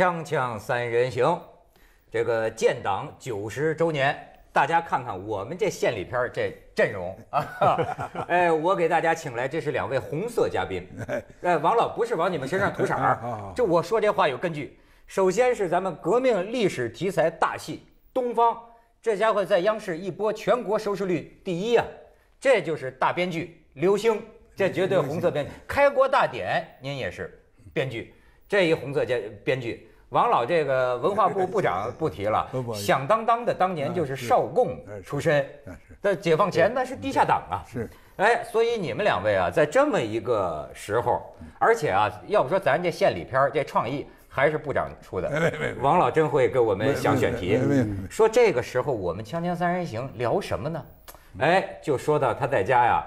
锵锵三人行，这个建党九十周年，大家看看我们这献礼片这阵容啊！哎，我给大家请来，这是两位红色嘉宾。哎，王老不是往你们身上涂色儿，这我说这话有根据。首先是咱们革命历史题材大戏《东方》，这家伙在央视一播，全国收视率第一啊！这就是大编剧刘星，这绝对红色编剧。《开国大典》您也是编剧，这一红色编编剧。王老这个文化部部长不提了，响当当的，当年就是少共出身，但解放前那是地下党啊。是，哎，所以你们两位啊，在这么一个时候，而且啊，要不说咱这县里片这创意还是部长出的。王老真会给我们想选题。说这个时候我们《锵锵三人行》聊什么呢？哎，就说到他在家呀，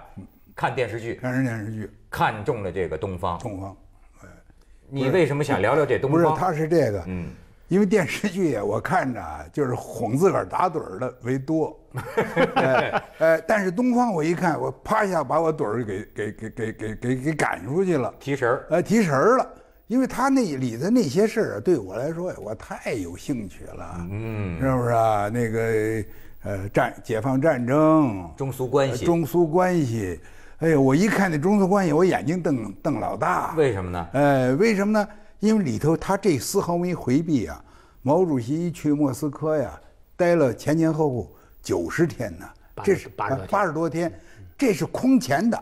看电视剧，看是电视剧，看中了这个东方，东方。你为什么想聊聊这东方？不是，他是这个，嗯，因为电视剧我看着啊，就是哄自个儿打盹儿的为多。哎，但是东方我一看，我啪一下把我盹儿给给给给给给给赶出去了，提神儿。呃，提神儿了，因为他那里的那些事儿对我来说呀，我太有兴趣了。嗯，是不是啊？那个呃，战解放战争、中苏关系、中苏关系。哎，我一看那中苏关系，我眼睛瞪瞪老大。为什么呢？呃，为什么呢？因为里头他这丝毫没回避啊。毛主席一去莫斯科呀，待了前前后后九十天呢，这是八八十多天，这是空前的，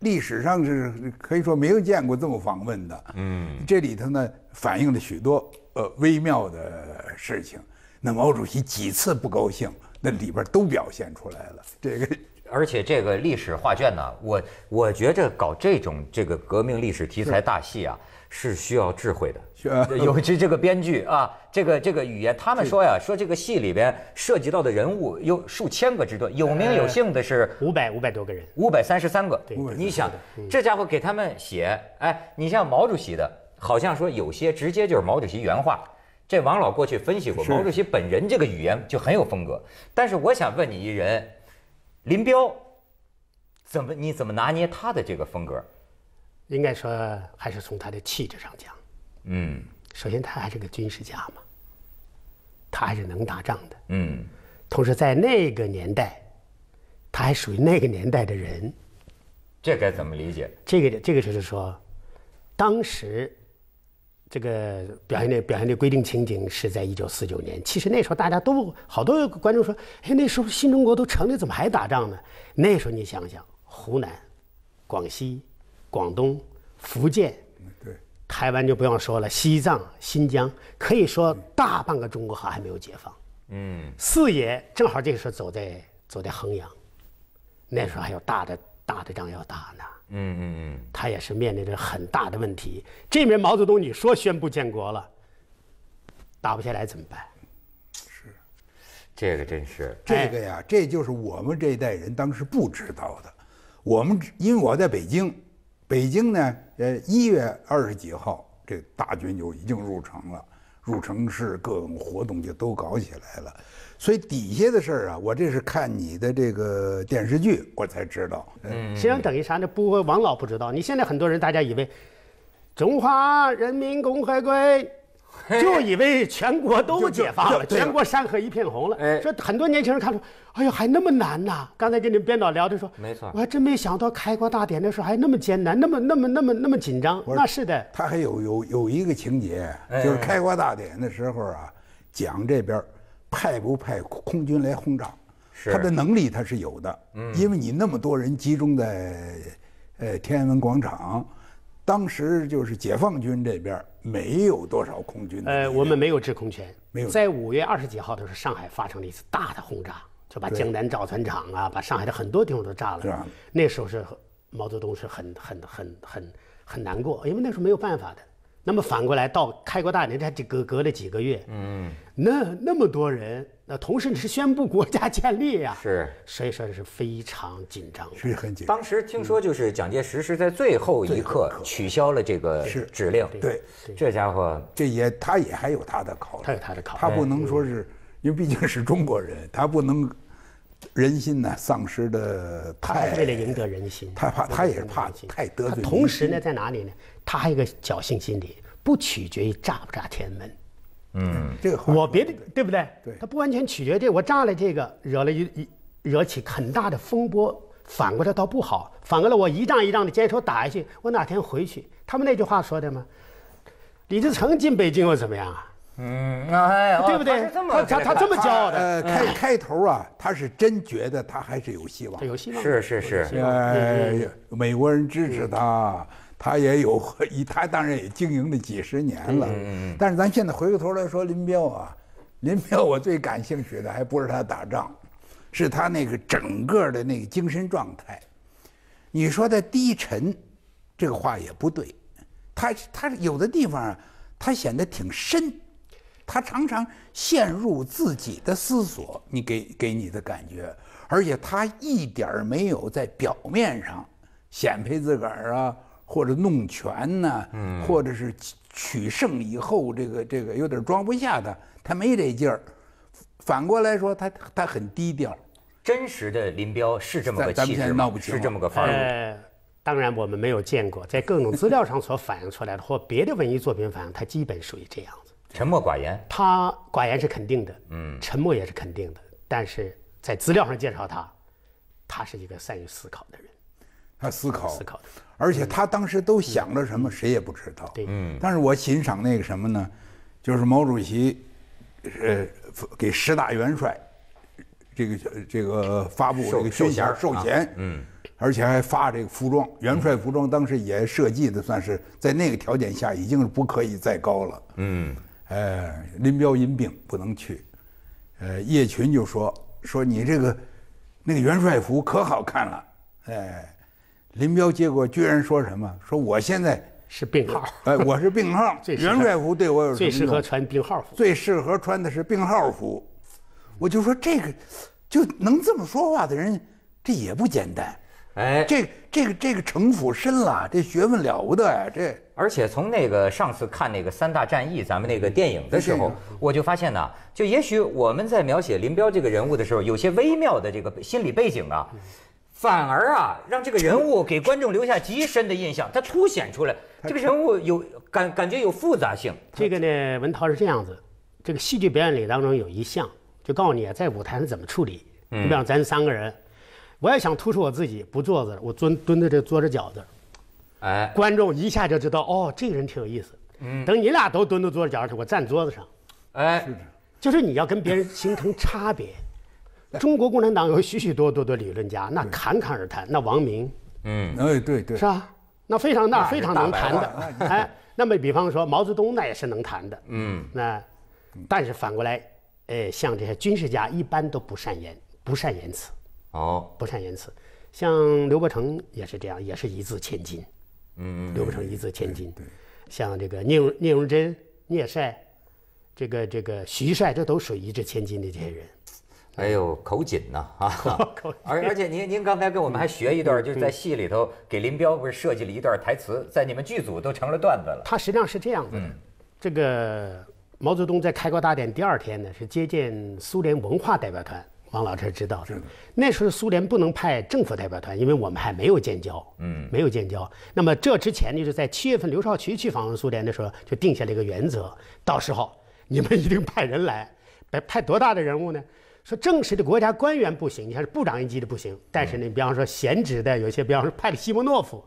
历史上是可以说没有见过这么访问的。嗯，这里头呢反映了许多呃微妙的事情。那毛主席几次不高兴，那里边都表现出来了。这个。而且这个历史画卷呢，我我觉着搞这种这个革命历史题材大戏啊，是需要智慧的，尤其这个编剧啊，这个这个语言，他们说呀，说这个戏里边涉及到的人物有数千个之多，有名有姓的是五百五百多个人，五百三十三个。对，你想，这家伙给他们写，哎，你像毛主席的，好像说有些直接就是毛主席原话。这王老过去分析过，毛主席本人这个语言就很有风格。但是我想问你一人。林彪，怎么？你怎么拿捏他的这个风格？应该说，还是从他的气质上讲。嗯，首先他还是个军事家嘛，他还是能打仗的。嗯。同时，在那个年代，他还属于那个年代的人，这该怎么理解？这个，这个就是说，当时。这个表现的、表现的规定情景是在一九四九年。其实那时候大家都好多观众说：“哎，那时候新中国都成立，怎么还打仗呢？”那时候你想想，湖南、广西、广东、福建，对，台湾就不用说了，西藏、新疆可以说大半个中国还还没有解放。嗯，四爷正好这个时候走在走在衡阳，那时候还有大的大的仗要打呢。嗯嗯嗯，他也是面临着很大的问题。这面毛泽东你说宣布建国了，打不下来怎么办？是，这个真是这个呀，这就是我们这一代人当时不知道的。我们因为我在北京，北京呢，呃，一月二十几号，这大军就已经入城了。入城市各种活动就都搞起来了，所以底下的事儿啊，我这是看你的这个电视剧，我才知道。嗯，实际上等于啥呢？不，王老不知道。你现在很多人，大家以为中华人民共和国。就以为全国都解放了，全国山河一片红了。哎，说很多年轻人看着，哎呦，还那么难呐！刚才跟你们编导聊他说，没错，我还真没想到开国大典的时候还那么艰难，那么那么那么那么紧张。那是的，他还有有有一个情节，就是开国大典的时候啊，蒋这边派不派空军来轰炸？他的能力他是有的，因为你那么多人集中在呃天安门广场。当时就是解放军这边没有多少空军，呃，我们没有制空权。没有。在五月二十几号的时候，上海发生了一次大的轰炸，就把江南造船厂啊，把上海的很多地方都炸了。是啊。那时候是毛泽东是很很很很很难过，因为那时候没有办法的。那么反过来到开国大典，他这隔隔了几个月。嗯。那那么多人。那同时你是宣布国家建立呀？是，所以说是非常紧张是很紧。当时听说就是蒋介石是在最后一刻取消了这个指令，对，这家伙这也他也还有他的考虑，他有他的考虑，他不能说是因为毕竟是中国人，他不能人心呢丧失的太。为了赢得人心，他怕他也是怕太得罪。同时呢，在哪里呢？他还有个侥幸心理，不取决于炸不炸天安门。嗯，这个我别的对不对？对，他不完全取决这，我炸了这个，惹了一一惹起很大的风波，反过来倒不好。反过来我一仗一仗的坚守打下去，我哪天回去？他们那句话说的吗？李自成进北京又怎么样啊？嗯，哎，对不对？他他他这么骄傲的开开头啊，他是真觉得他还是有希望，有希望是是是，呃，美国人支持他。他也有一，他当然也经营了几十年了，但是咱现在回过头来说林彪啊，林彪我最感兴趣的还不是他打仗，是他那个整个的那个精神状态。你说他低沉，这个话也不对，他他有的地方他显得挺深，他常常陷入自己的思索，你给给你的感觉，而且他一点没有在表面上显摆自个儿啊。或者弄权呢，或者是取胜以后，这个这个有点装不下的，他没这劲儿。反过来说，他他很低调。真实的林彪是这么个气质，是这么个范儿呃当然，我们没有见过，在各种资料上所反映出来的，或别的文艺作品反映，他基本属于这样子。沉默寡言，他寡言是肯定的，嗯，沉默也是肯定的。但是在资料上介绍他，他是一个善于思考的人。他思考，思考的，而且他当时都想了什么，谁也不知道。嗯，但是我欣赏那个什么呢，就是毛主席，呃，给十大元帅，这个这个发布这个宣衔授衔，嗯，而且还发这个服装，元帅服装当时也设计的，算是在那个条件下已经不可以再高了。嗯，哎，林彪因病不能去，呃，叶群就说说你这个，那个元帅服可好看了，哎。林彪结果居然说什么？说我现在是病号，哎，我是病号，元 帅服对我有最适合穿病号服，最适合穿的是病号服。我就说这个，就能这么说话的人，这也不简单，哎，这这个这个城府深了，这学问了不得呀，这。而且从那个上次看那个三大战役，咱们那个电影的时候，我就发现呢，就也许我们在描写林彪这个人物的时候，有些微妙的这个心理背景啊。反而啊，让这个人物给观众留下极深的印象。他凸显出来，这个人物有感感觉有复杂性。这个呢，文涛是这样子：这个戏剧表演里当中有一项，就告诉你在舞台上怎么处理。你比方咱三个人，我要想突出我自己，不坐着，我蹲蹲在这坐着饺子。哎，观众一下就知道，哦，这个人挺有意思。嗯，等你俩都蹲到坐着角子，我站桌子上。哎，就是你要跟别人形成差别。中国共产党有许许多多的理论家，那侃侃而谈。那王明，嗯，哎，对对，是吧？那非常那非常能谈的。哎，那么比方说毛泽东那也是能谈的，嗯，那，但是反过来，哎，像这些军事家一般都不善言，不善言辞，哦，不善言辞。像刘伯承也是这样，也是一字千金。嗯，刘伯承一字千金。对，像这个聂聂荣臻、聂帅，这个这个徐帅，这都属于一字千金的这些人。哎呦，口紧呐啊！口而而且您您刚才跟我们还学一段，就是在戏里头给林彪不是设计了一段台词，在你们剧组都成了段子了。他实际上是这样子，的，这个毛泽东在开国大典第二天呢，是接见苏联文化代表团。王老师知道是那时候苏联不能派政府代表团，因为我们还没有建交。嗯，没有建交。那么这之前就是在七月份刘少奇去访问苏联的时候，就定下了一个原则，到时候你们一定派人来，派派多大的人物呢？说正式的国家官员不行，你看是部长一级的不行。但是呢，比方说闲职的，有些比方说派的西莫诺夫，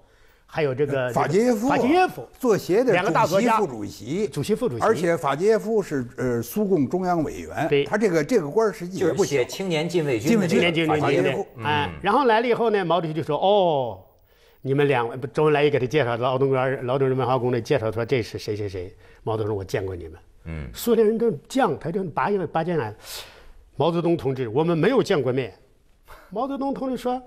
还有这个法捷耶夫，法捷耶夫，做协的国家副主席，主席副主席。而且法捷耶夫是呃苏共中央委员，对，他这个这个官儿实际就是写青年近卫军，青年近卫军。哎，然后来了以后呢，毛主席就说：“哦，你们两位，不，周恩来也给他介绍劳动公劳动人民文化宫的介绍，说这是谁谁谁。毛泽东，我见过你们。嗯，苏联人都将他就拔一拔剑来。”毛泽东同志，我们没有见过面。毛泽东同志说：“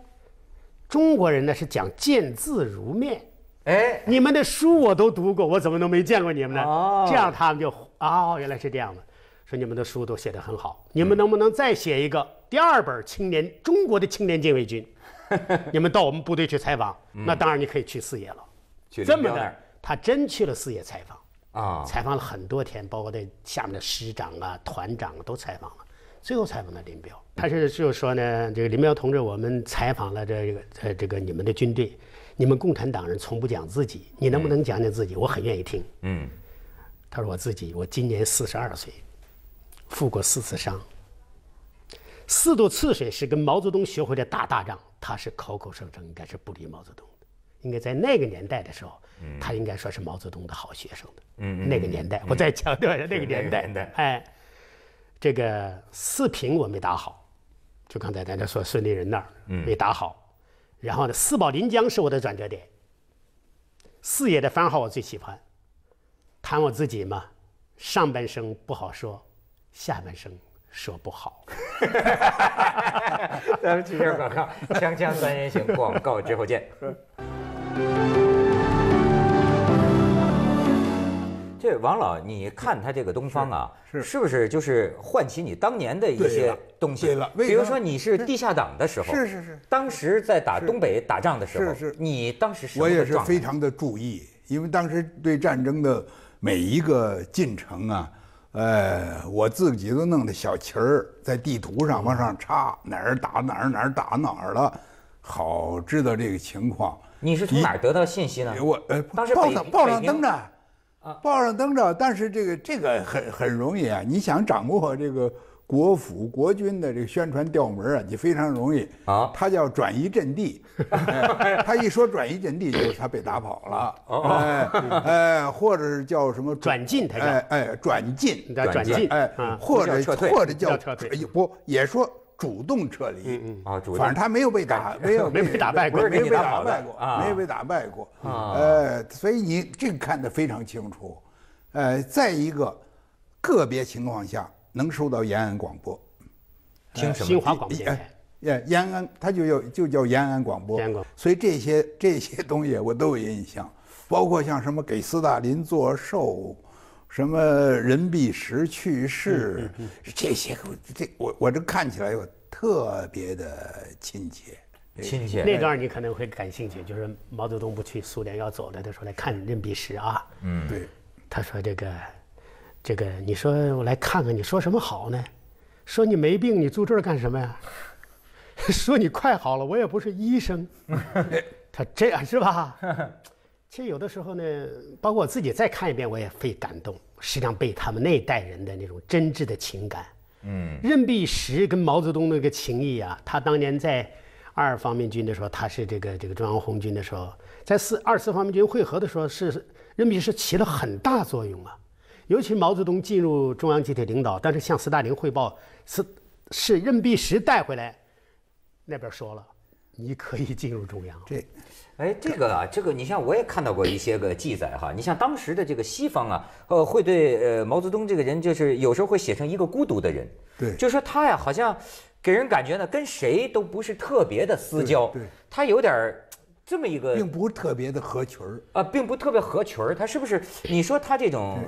中国人呢是讲见字如面，哎，你们的书我都读过，我怎么能没见过你们呢？”哦，这样他们就哦，原来是这样的。说你们的书都写得很好，你们能不能再写一个第二本《青年中国的青年禁卫军》？你们到我们部队去采访，那当然你可以去四野了。这么的，他真去了四野采访啊，采访了很多天，包括在下面的师长啊、团长都采访了。最后采访了林彪，他是就说呢，这个林彪同志，我们采访了这个呃这个你们的军队，你们共产党人从不讲自己，你能不能讲讲自己？我很愿意听。嗯，他说我自己，我今年四十二岁，负过四次伤，四渡赤水是跟毛泽东学会的打大仗，他是口口声声应该是不理毛泽东的，应该在那个年代的时候，他应该说是毛泽东的好学生的。嗯那个年代，我再强调一下 那个年代，哎。这个四平我没打好，就刚才大家说孙立人那儿没打好，然后呢，四宝临江是我的转折点。四爷的番号我最喜欢，谈我自己嘛，上半生不好说，下半生说不好。咱们继续广告，锵锵三人行，广告之后见。王老，你看他这个东方啊，是不是就是唤起你当年的一些东西？比如说你是地下党的时候，是是是，当时在打东北打仗的时候，是是，你当时我也是非常的注意，因为当时对战争的每一个进程啊，呃，我自己都弄的小旗儿在地图上往上插，哪儿打哪儿，哪儿打哪儿了，好知道这个情况。你是从哪儿得到信息呢？我呃，报上报上登的。啊，报上登着，但是这个这个很很容易啊！你想掌握这个国府国军的这个宣传调门啊，你非常容易啊。他叫转移阵地，他一说转移阵地，就是他被打跑了。哎，或者是叫什么转进，他叫哎转进，转进，哎，或者或者叫撤退，哎不也说。主动撤离，啊，反正他没有被打，没有 没被打败过，没被打败过，啊，没被打败过，啊，呃，所以你这个看得非常清楚，呃，再一个，个别情况下能收到延安广播，听什么？新华广播台，延安，他就要就叫延安广播，所以这些这些东西我都有印象，包括像什么给斯大林做寿。什么任弼时去世，这些，这我我这看起来又特别的亲切，亲切。那段你可能会感兴趣，就是毛泽东不去苏联要走了，他说来看任弼时啊。嗯，对。他说这个，这个，你说我来看看，你说什么好呢？说你没病，你住这儿干什么呀？说你快好了，我也不是医生。他这样是吧？其实有的时候呢，包括我自己再看一遍，我也会感动。实际上，被他们那代人的那种真挚的情感，嗯，任弼时跟毛泽东那个情谊啊，他当年在二方面军的时候，他是这个这个中央红军的时候，在四二四方面军会合的时候，是任弼时起了很大作用啊。尤其毛泽东进入中央集体领导，但是向斯大林汇报是是任弼时带回来，那边说了，你可以进入中央。对。哎，这个啊，这个你像我也看到过一些个记载哈，你像当时的这个西方啊，呃，会对呃毛泽东这个人，就是有时候会写成一个孤独的人，对，就说他呀，好像给人感觉呢，跟谁都不是特别的私交，对，他有点儿这么一个，并不是特别的合群儿，呃，并不特别合群儿，他是不是？你说他这种，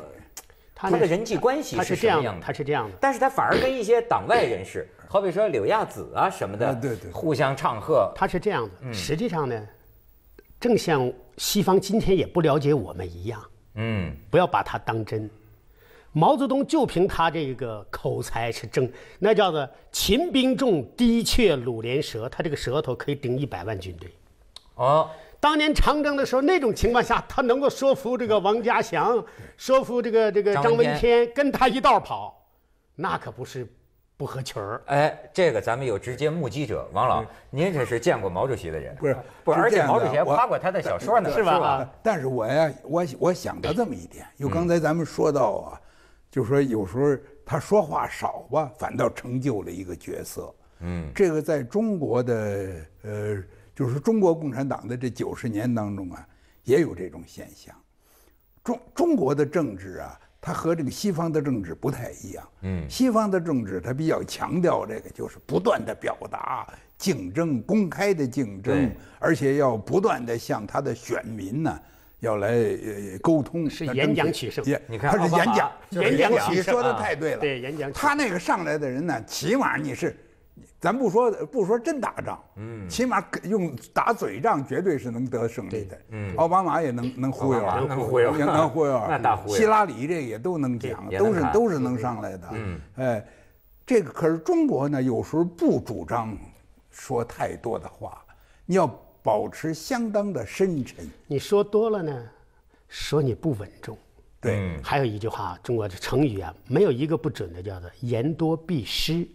他的人际关系是这样的，他是这样的，但是他反而跟一些党外人士，好比说柳亚子啊什么的，对对，互相唱和，他是这样的，实际上呢。正像西方今天也不了解我们一样，嗯，不要把它当真。毛泽东就凭他这个口才是真，那叫做“秦兵重，低却鲁连舌”，他这个舌头可以顶一百万军队。哦，当年长征的时候，那种情况下，他能够说服这个王家祥，说服这个这个张闻天跟他一道跑，那可不是。不合群儿，哎，这个咱们有直接目击者，王老，您这是见过毛主席的人，不是？不，而且毛主席还夸过他的小说呢，是吧？但是我呀，我我想到这么一点，就刚才咱们说到啊，就说有时候他说话少吧，反倒成就了一个角色，嗯，这个在中国的呃，就是中国共产党的这九十年当中啊，也有这种现象，中中国的政治啊。它和这个西方的政治不太一样，嗯，西方的政治它比较强调这个，就是不断的表达、竞争、公开的竞争，而且要不断的向他的选民呢，要来呃沟通，是演讲取胜，你看他是演讲，演讲取胜，说的太对了，对演讲，他那个上来的人呢，起码你是。咱不说不说真打仗，嗯，起码用打嘴仗绝对是能得胜利的。嗯，奥巴马也能能忽悠啊，能忽悠，能忽悠。那大忽悠，希拉里这也都能讲，都是都是能上来的。嗯，哎，这个可是中国呢，有时候不主张说太多的话，你要保持相当的深沉。你说多了呢，说你不稳重。对，还有一句话，中国的成语啊，没有一个不准的，叫做“言多必失”。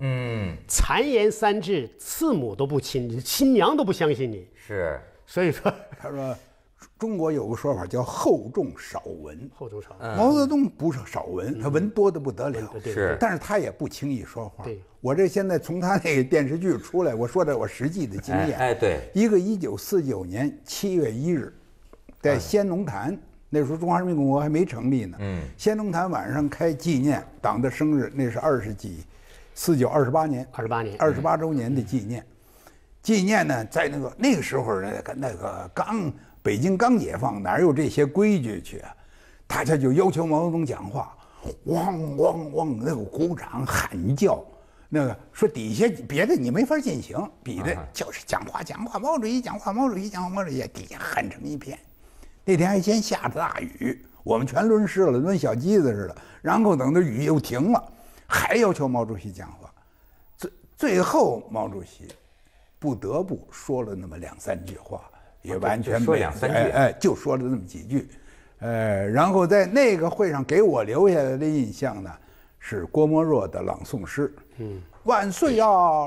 嗯，残言三至，次母都不亲，亲娘都不相信你。是，所以说，他说，中国有个说法叫“厚重少文”，厚重少文。毛泽东不是少文，他文多的不得了。是，但是他也不轻易说话。对，我这现在从他那个电视剧出来，我说的我实际的经验。哎，对。一个一九四九年七月一日，在先农坛，那时候中华人民共和国还没成立呢。嗯。先农坛晚上开纪念党的生日，那是二十几。四九二十八年，二十八年，二十八周年的纪念，纪念呢，在那个那个时候，那个那个刚北京刚解放，哪有这些规矩去？啊？大家就要求毛泽东讲话，汪汪汪，那个鼓掌喊叫，那个说底下别的你没法进行，比的就是讲话讲话，毛主席讲话，毛主席讲话，毛主席底下喊成一片。那天还先下着大雨，我们全淋湿了，抡小鸡子似的。然后等到雨又停了。还要求毛主席讲话，最最后毛主席不得不说了那么两三句话，也完全没哎，就说了那么几句，呃，然后在那个会上给我留下来的印象呢，是郭沫若的朗诵诗，嗯，万岁呀，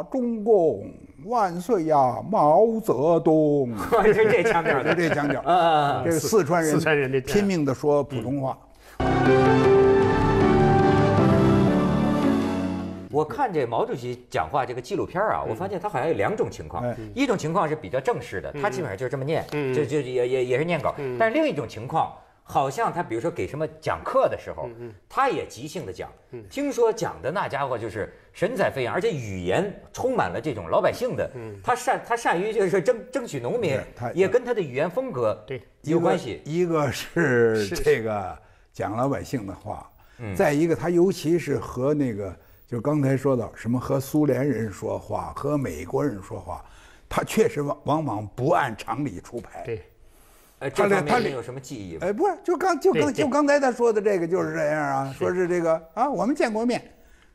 中共，万岁呀，毛泽东，就这墙角，就这墙角啊，这四川人，四川人拼命的说普通话。我看这毛主席讲话这个纪录片啊，我发现他好像有两种情况，一种情况是比较正式的，他基本上就是这么念，就就也也也是念稿。但是另一种情况，好像他比如说给什么讲课的时候，他也即兴的讲。听说讲的那家伙就是神采飞扬，而且语言充满了这种老百姓的。他善他善于就是争争取农民，也跟他的语言风格有关系。一个是这个讲老百姓的话，再一个他尤其是和那个。就刚才说到什么和苏联人说话，和美国人说话，他确实往往往不按常理出牌。对，哎，他他有什么记忆？哎，不是，就刚就刚就刚才他说的这个就是这样啊，说是这个啊，我们见过面。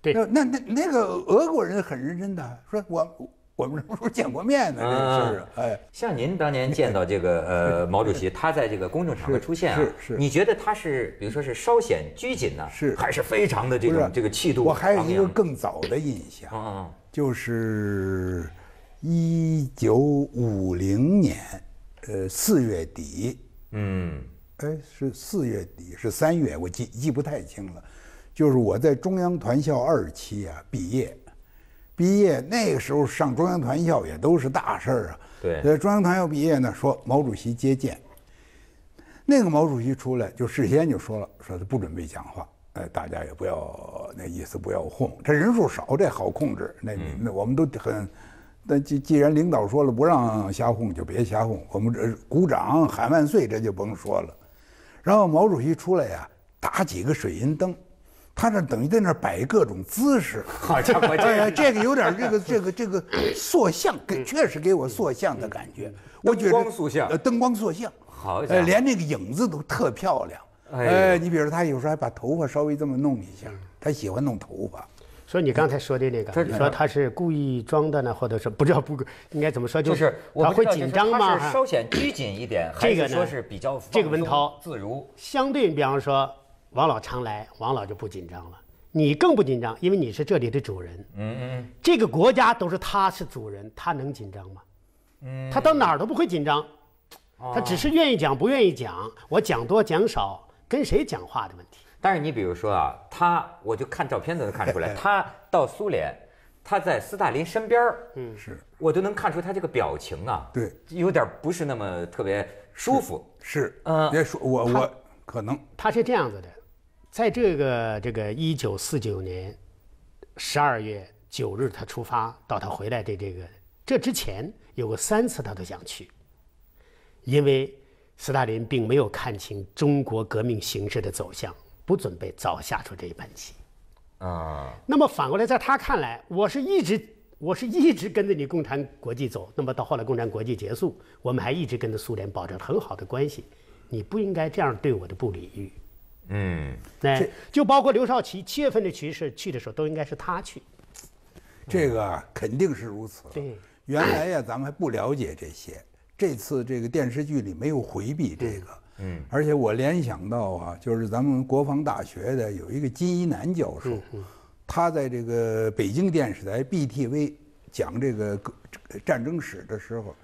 对，那那那个俄国人很认真的说，我。我们什么时候见过面呢？这事儿，哎，像您当年见到这个呃毛主席，他在这个公众场合出现啊，是是，你觉得他是比如说是稍显拘谨呢，是还是非常的这种这个气度？我还有一个更早的印象，嗯，就是一九五零年，呃四月底，嗯，哎是四月底是三月，我记记不太清了，就是我在中央团校二期啊毕业。毕业那个时候上中央团校也都是大事儿啊。对，中央团校毕业呢，说毛主席接见。那个毛主席出来就事先就说了，说他不准备讲话，哎，大家也不要那意思，不要哄。这人数少，这好控制。那那我们都很，那既既然领导说了不让瞎哄，就别瞎哄。我们这鼓掌喊万岁，这就甭说了。然后毛主席出来呀，打几个水银灯。他这等于在那儿摆各种姿势，好家伙，这个有点这个这个这个塑像，给确实给我塑像的感觉。我觉得光塑像，呃，灯光塑像，好家连那个影子都特漂亮。哎，你比如说他有时候还把头发稍微这么弄一下，他喜欢弄头发。所以你刚才说的那个，说他是故意装的呢，或者说不知道不，应该怎么说，就是他会紧张吗？稍显拘谨一点，这个呢，这个文涛自如，相对你比方说。王老常来，王老就不紧张了。你更不紧张，因为你是这里的主人。嗯嗯，这个国家都是他是主人，他能紧张吗？嗯，他到哪儿都不会紧张，他只是愿意讲不愿意讲。我讲多讲少，跟谁讲话的问题。但是你比如说啊，他我就看照片都能看出来，他到苏联，他在斯大林身边嗯，是我都能看出他这个表情啊，对，有点不是那么特别舒服。是，嗯，别说我我可能他是这样子的。在这个这个一九四九年十二月九日，他出发到他回来的这个这之前，有过三次他都想去，因为斯大林并没有看清中国革命形势的走向，不准备早下出这一盘棋啊。那么反过来，在他看来，我是一直我是一直跟着你共产国际走，那么到后来共产国际结束，我们还一直跟着苏联保持很好的关系，你不应该这样对我的不礼遇。嗯，对，就包括刘少奇七月份的去士去的时候，都应该是他去，这个肯定是如此。对，原来呀，咱们还不了解这些。这次这个电视剧里没有回避这个，嗯。而且我联想到啊，就是咱们国防大学的有一个金一南教授，他在这个北京电视台 BTV 讲这个战争史的时候，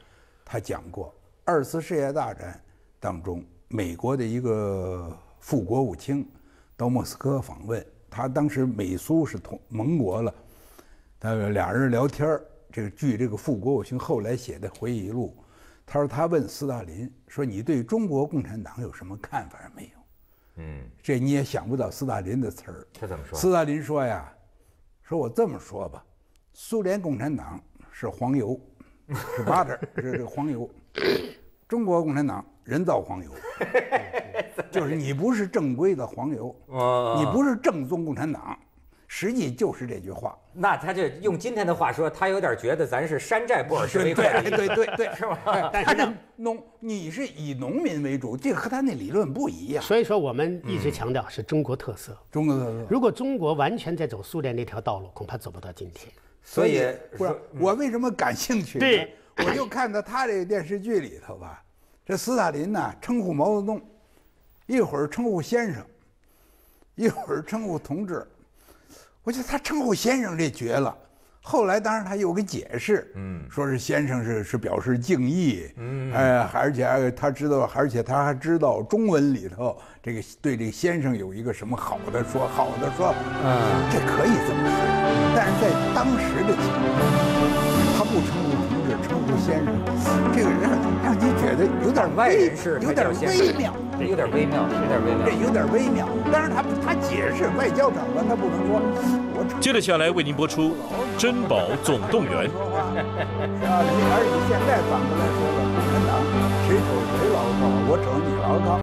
他讲过二次世界大战当中美国的一个。副国务卿到莫斯科访问，他当时美苏是同盟国了，他俩人聊天这个据这个副国务卿后来写的回忆录，他说他问斯大林说：“你对中国共产党有什么看法没有？”嗯，这你也想不到斯大林的词儿。他怎么说？斯大林说呀：“说我这么说吧，苏联共产党是黄油，是巴德，是黄油。中国共产党人造黄油。” 就是你不是正规的黄牛，你不是正宗共产党，实际就是这句话。那他就用今天的话说，他有点觉得咱是山寨布尔什维克，对对对，是吧？但是农，你是以农民为主，这和他那理论不一样。所以说，我们一直强调是中国特色，中国特色。如果中国完全在走苏联那条道路，恐怕走不到今天。所以，不是我为什么感兴趣？对，我就看到他这电视剧里头吧，这斯大林呢称呼毛泽东。一会儿称呼先生，一会儿称呼同志，我觉得他称呼先生这绝了。后来，当然他有个解释，嗯，说是先生是是表示敬意，嗯，哎，而且他知道，而且他还知道中文里头这个对这个先生有一个什么好的说好的说，嗯，这可以这么说，但是在当时的情，况，他不称呼。先生，这个人让你觉得有点外人似的，有点微妙，有点微妙，有点微妙，这有点微妙。但是他他解释，外交长官他不能说。我接着下来为您播出《珍宝总动员》。是 啊，而且现在反过来说了，共产党谁瞅谁牢靠，我瞅你牢靠。